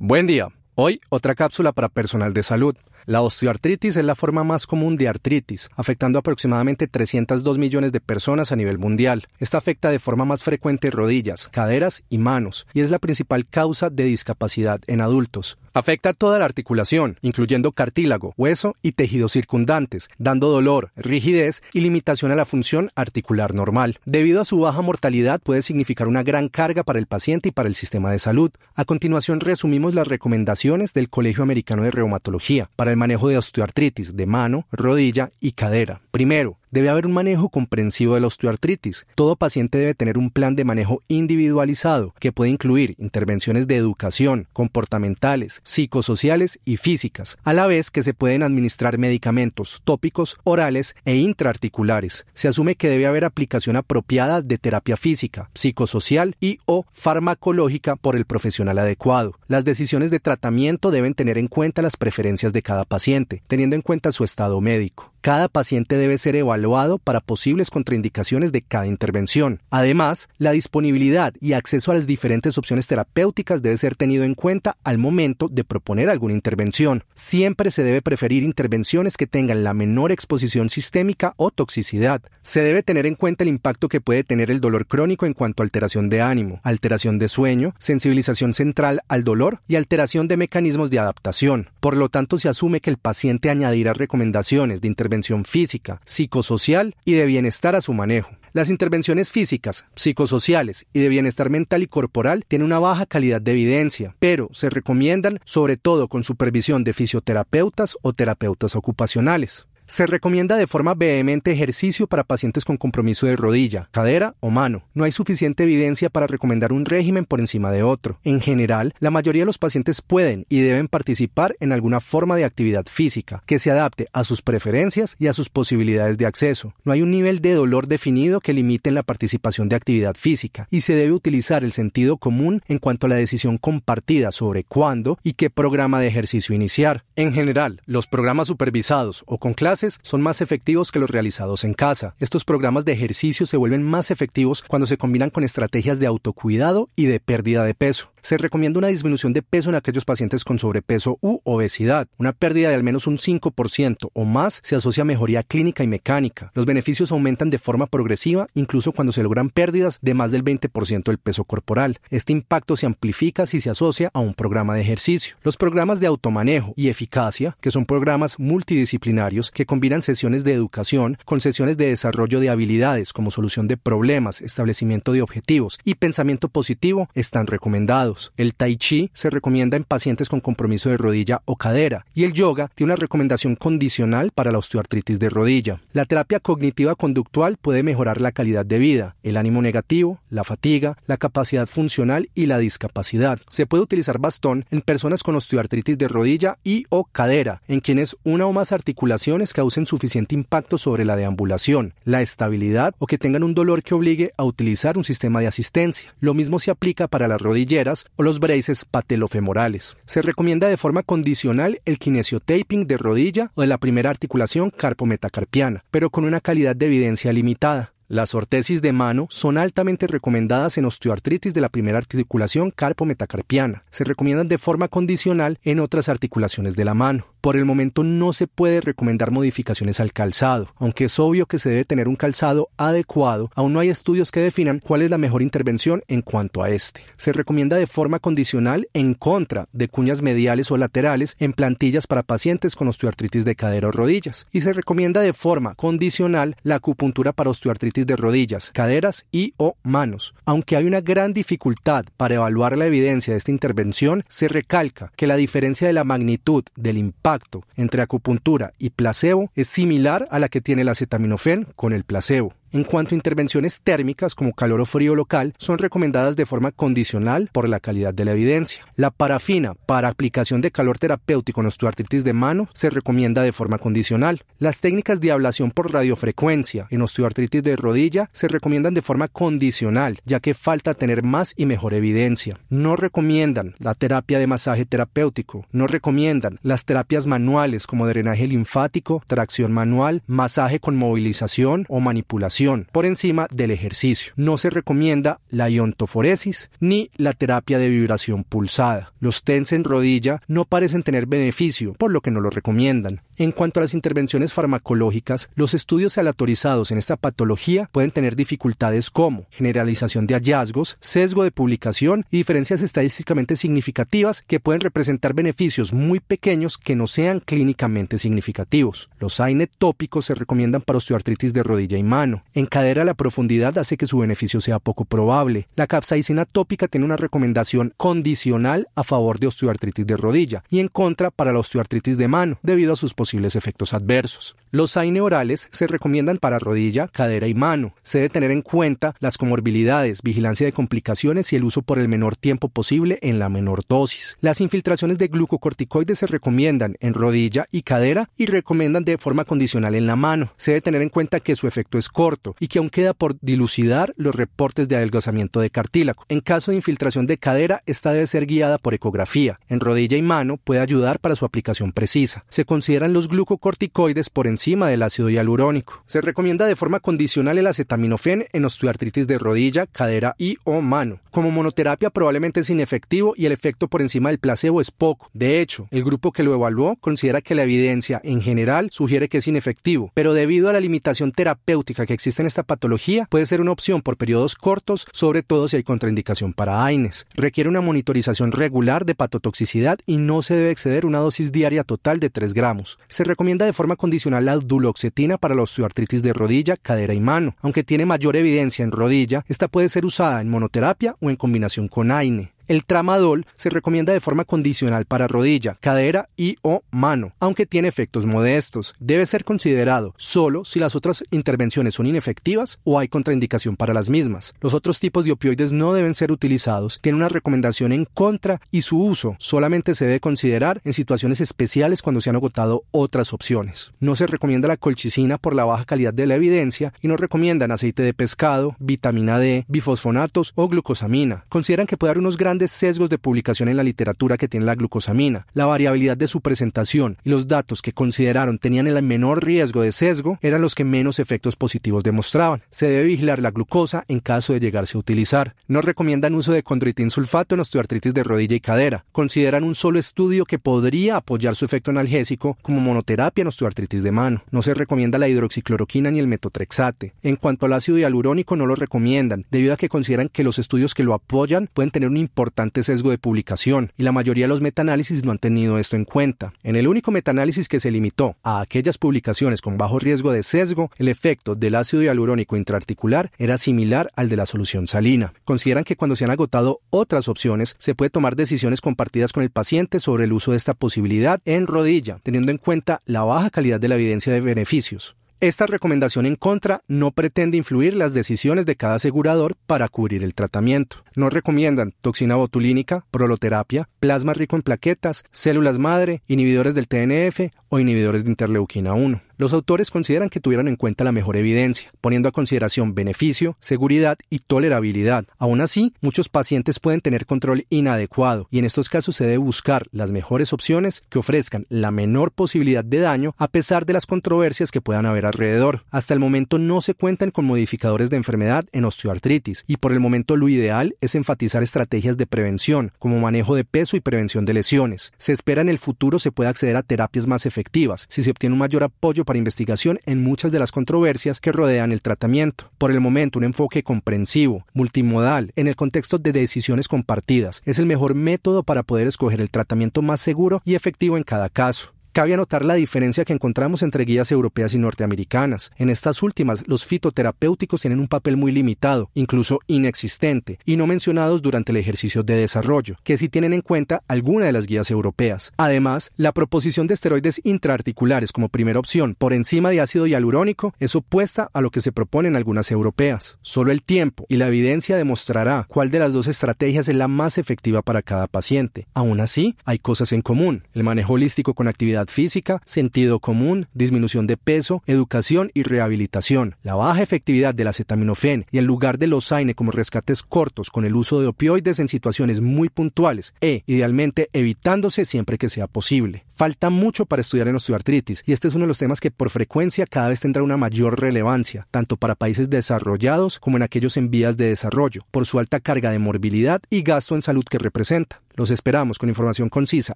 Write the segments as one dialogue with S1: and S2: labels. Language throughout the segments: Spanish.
S1: Buen día. Hoy, otra cápsula para personal de salud. La osteoartritis es la forma más común de artritis, afectando aproximadamente 302 millones de personas a nivel mundial. Esta afecta de forma más frecuente rodillas, caderas y manos, y es la principal causa de discapacidad en adultos. Afecta a toda la articulación, incluyendo cartílago, hueso y tejidos circundantes, dando dolor, rigidez y limitación a la función articular normal. Debido a su baja mortalidad puede significar una gran carga para el paciente y para el sistema de salud. A continuación resumimos las recomendaciones del Colegio Americano de Reumatología para el manejo de osteoartritis de mano, rodilla y cadera. Primero, Debe haber un manejo comprensivo de la osteoartritis. Todo paciente debe tener un plan de manejo individualizado que puede incluir intervenciones de educación, comportamentales, psicosociales y físicas, a la vez que se pueden administrar medicamentos tópicos, orales e intraarticulares. Se asume que debe haber aplicación apropiada de terapia física, psicosocial y o farmacológica por el profesional adecuado. Las decisiones de tratamiento deben tener en cuenta las preferencias de cada paciente, teniendo en cuenta su estado médico. Cada paciente debe ser evaluado para posibles contraindicaciones de cada intervención. Además, la disponibilidad y acceso a las diferentes opciones terapéuticas debe ser tenido en cuenta al momento de proponer alguna intervención. Siempre se debe preferir intervenciones que tengan la menor exposición sistémica o toxicidad. Se debe tener en cuenta el impacto que puede tener el dolor crónico en cuanto a alteración de ánimo, alteración de sueño, sensibilización central al dolor y alteración de mecanismos de adaptación. Por lo tanto, se asume que el paciente añadirá recomendaciones de intervención intervención física, psicosocial y de bienestar a su manejo. Las intervenciones físicas, psicosociales y de bienestar mental y corporal tienen una baja calidad de evidencia, pero se recomiendan sobre todo con supervisión de fisioterapeutas o terapeutas ocupacionales. Se recomienda de forma vehemente ejercicio para pacientes con compromiso de rodilla, cadera o mano. No hay suficiente evidencia para recomendar un régimen por encima de otro. En general, la mayoría de los pacientes pueden y deben participar en alguna forma de actividad física que se adapte a sus preferencias y a sus posibilidades de acceso. No hay un nivel de dolor definido que limite la participación de actividad física y se debe utilizar el sentido común en cuanto a la decisión compartida sobre cuándo y qué programa de ejercicio iniciar. En general, los programas supervisados o con clases son más efectivos que los realizados en casa. Estos programas de ejercicio se vuelven más efectivos cuando se combinan con estrategias de autocuidado y de pérdida de peso. Se recomienda una disminución de peso en aquellos pacientes con sobrepeso u obesidad. Una pérdida de al menos un 5% o más se asocia a mejoría clínica y mecánica. Los beneficios aumentan de forma progresiva incluso cuando se logran pérdidas de más del 20% del peso corporal. Este impacto se amplifica si se asocia a un programa de ejercicio. Los programas de automanejo y eficacia, que son programas multidisciplinarios que combinan sesiones de educación con sesiones de desarrollo de habilidades como solución de problemas, establecimiento de objetivos y pensamiento positivo, están recomendados. El tai chi se recomienda en pacientes con compromiso de rodilla o cadera y el yoga tiene una recomendación condicional para la osteoartritis de rodilla. La terapia cognitiva conductual puede mejorar la calidad de vida, el ánimo negativo, la fatiga, la capacidad funcional y la discapacidad. Se puede utilizar bastón en personas con osteoartritis de rodilla y o cadera, en quienes una o más articulaciones causen suficiente impacto sobre la deambulación, la estabilidad o que tengan un dolor que obligue a utilizar un sistema de asistencia. Lo mismo se aplica para las rodilleras o los braces patelofemorales. Se recomienda de forma condicional el kinesiotaping de rodilla o de la primera articulación carpometacarpiana, pero con una calidad de evidencia limitada. Las ortesis de mano son altamente recomendadas en osteoartritis de la primera articulación carpometacarpiana. Se recomiendan de forma condicional en otras articulaciones de la mano. Por el momento no se puede recomendar modificaciones al calzado, aunque es obvio que se debe tener un calzado adecuado, aún no hay estudios que definan cuál es la mejor intervención en cuanto a este. Se recomienda de forma condicional en contra de cuñas mediales o laterales en plantillas para pacientes con osteoartritis de cadera o rodillas y se recomienda de forma condicional la acupuntura para osteoartritis de rodillas, caderas y o manos. Aunque hay una gran dificultad para evaluar la evidencia de esta intervención, se recalca que la diferencia de la magnitud del impacto entre acupuntura y placebo es similar a la que tiene el acetaminofén con el placebo. En cuanto a intervenciones térmicas como calor o frío local, son recomendadas de forma condicional por la calidad de la evidencia. La parafina para aplicación de calor terapéutico en osteoartritis de mano se recomienda de forma condicional. Las técnicas de ablación por radiofrecuencia en osteoartritis de rodilla se recomiendan de forma condicional, ya que falta tener más y mejor evidencia. No recomiendan la terapia de masaje terapéutico, no recomiendan las terapias manuales como drenaje linfático, tracción manual, masaje con movilización o manipulación por encima del ejercicio. No se recomienda la iontoforesis ni la terapia de vibración pulsada. Los TENS en rodilla no parecen tener beneficio, por lo que no lo recomiendan. En cuanto a las intervenciones farmacológicas, los estudios aleatorizados en esta patología pueden tener dificultades como generalización de hallazgos, sesgo de publicación y diferencias estadísticamente significativas que pueden representar beneficios muy pequeños que no sean clínicamente significativos. Los AINE tópicos se recomiendan para osteoartritis de rodilla y mano en cadera la profundidad hace que su beneficio sea poco probable. La capsaicina tópica tiene una recomendación condicional a favor de osteoartritis de rodilla y en contra para la osteoartritis de mano, debido a sus posibles efectos adversos. Los AINE orales se recomiendan para rodilla, cadera y mano. Se debe tener en cuenta las comorbilidades, vigilancia de complicaciones y el uso por el menor tiempo posible en la menor dosis. Las infiltraciones de glucocorticoides se recomiendan en rodilla y cadera y recomiendan de forma condicional en la mano. Se debe tener en cuenta que su efecto es corto y que aún queda por dilucidar los reportes de adelgazamiento de cartílago. En caso de infiltración de cadera, esta debe ser guiada por ecografía. En rodilla y mano puede ayudar para su aplicación precisa. Se consideran los glucocorticoides por encima del ácido hialurónico. Se recomienda de forma condicional el acetaminofén en osteoartritis de rodilla, cadera y o mano. Como monoterapia probablemente es inefectivo y el efecto por encima del placebo es poco. De hecho, el grupo que lo evaluó considera que la evidencia en general sugiere que es inefectivo, pero debido a la limitación terapéutica que existe en esta patología, puede ser una opción por periodos cortos, sobre todo si hay contraindicación para AINES. Requiere una monitorización regular de patotoxicidad y no se debe exceder una dosis diaria total de 3 gramos. Se recomienda de forma condicional la duloxetina para la osteoartritis de rodilla, cadera y mano. Aunque tiene mayor evidencia en rodilla, esta puede ser usada en monoterapia o en combinación con AINE. El tramadol se recomienda de forma condicional para rodilla, cadera y o mano, aunque tiene efectos modestos. Debe ser considerado solo si las otras intervenciones son inefectivas o hay contraindicación para las mismas. Los otros tipos de opioides no deben ser utilizados, tiene una recomendación en contra y su uso solamente se debe considerar en situaciones especiales cuando se han agotado otras opciones. No se recomienda la colchicina por la baja calidad de la evidencia y no recomiendan aceite de pescado, vitamina D, bifosfonatos o glucosamina. Consideran que puede dar unos grandes de sesgos de publicación en la literatura que tiene la glucosamina, la variabilidad de su presentación y los datos que consideraron tenían el menor riesgo de sesgo eran los que menos efectos positivos demostraban. Se debe vigilar la glucosa en caso de llegarse a utilizar. No recomiendan uso de condritin sulfato en osteoartritis de rodilla y cadera. Consideran un solo estudio que podría apoyar su efecto analgésico como monoterapia en osteoartritis de mano. No se recomienda la hidroxicloroquina ni el metotrexate. En cuanto al ácido hialurónico no lo recomiendan, debido a que consideran que los estudios que lo apoyan pueden tener un importante importante sesgo de publicación, y la mayoría de los metaanálisis no han tenido esto en cuenta. En el único metaanálisis que se limitó a aquellas publicaciones con bajo riesgo de sesgo, el efecto del ácido hialurónico intraarticular era similar al de la solución salina. Consideran que cuando se han agotado otras opciones, se puede tomar decisiones compartidas con el paciente sobre el uso de esta posibilidad en rodilla, teniendo en cuenta la baja calidad de la evidencia de beneficios. Esta recomendación en contra no pretende influir las decisiones de cada asegurador para cubrir el tratamiento. No recomiendan toxina botulínica, proloterapia, plasma rico en plaquetas, células madre, inhibidores del TNF o inhibidores de interleuquina 1. Los autores consideran que tuvieron en cuenta la mejor evidencia, poniendo a consideración beneficio, seguridad y tolerabilidad. Aún así, muchos pacientes pueden tener control inadecuado y en estos casos se debe buscar las mejores opciones que ofrezcan la menor posibilidad de daño a pesar de las controversias que puedan haber alrededor. Hasta el momento no se cuentan con modificadores de enfermedad en osteoartritis y por el momento lo ideal es enfatizar estrategias de prevención como manejo de peso y prevención de lesiones. Se espera en el futuro se pueda acceder a terapias más efectivas si se obtiene un mayor apoyo para investigación en muchas de las controversias que rodean el tratamiento. Por el momento, un enfoque comprensivo, multimodal, en el contexto de decisiones compartidas, es el mejor método para poder escoger el tratamiento más seguro y efectivo en cada caso. Cabe anotar la diferencia que encontramos entre guías europeas y norteamericanas. En estas últimas, los fitoterapéuticos tienen un papel muy limitado, incluso inexistente, y no mencionados durante el ejercicio de desarrollo, que sí tienen en cuenta alguna de las guías europeas. Además, la proposición de esteroides intraarticulares como primera opción por encima de ácido hialurónico es opuesta a lo que se propone en algunas europeas. Solo el tiempo y la evidencia demostrará cuál de las dos estrategias es la más efectiva para cada paciente. Aún así, hay cosas en común. El manejo holístico con actividad física, sentido común, disminución de peso, educación y rehabilitación. La baja efectividad del acetaminofén y el lugar de los como rescates cortos con el uso de opioides en situaciones muy puntuales e, idealmente, evitándose siempre que sea posible. Falta mucho para estudiar en osteoartritis y este es uno de los temas que por frecuencia cada vez tendrá una mayor relevancia, tanto para países desarrollados como en aquellos en vías de desarrollo, por su alta carga de morbilidad y gasto en salud que representa. Los esperamos con información concisa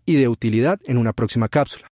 S1: y de utilidad en una próxima cápsula.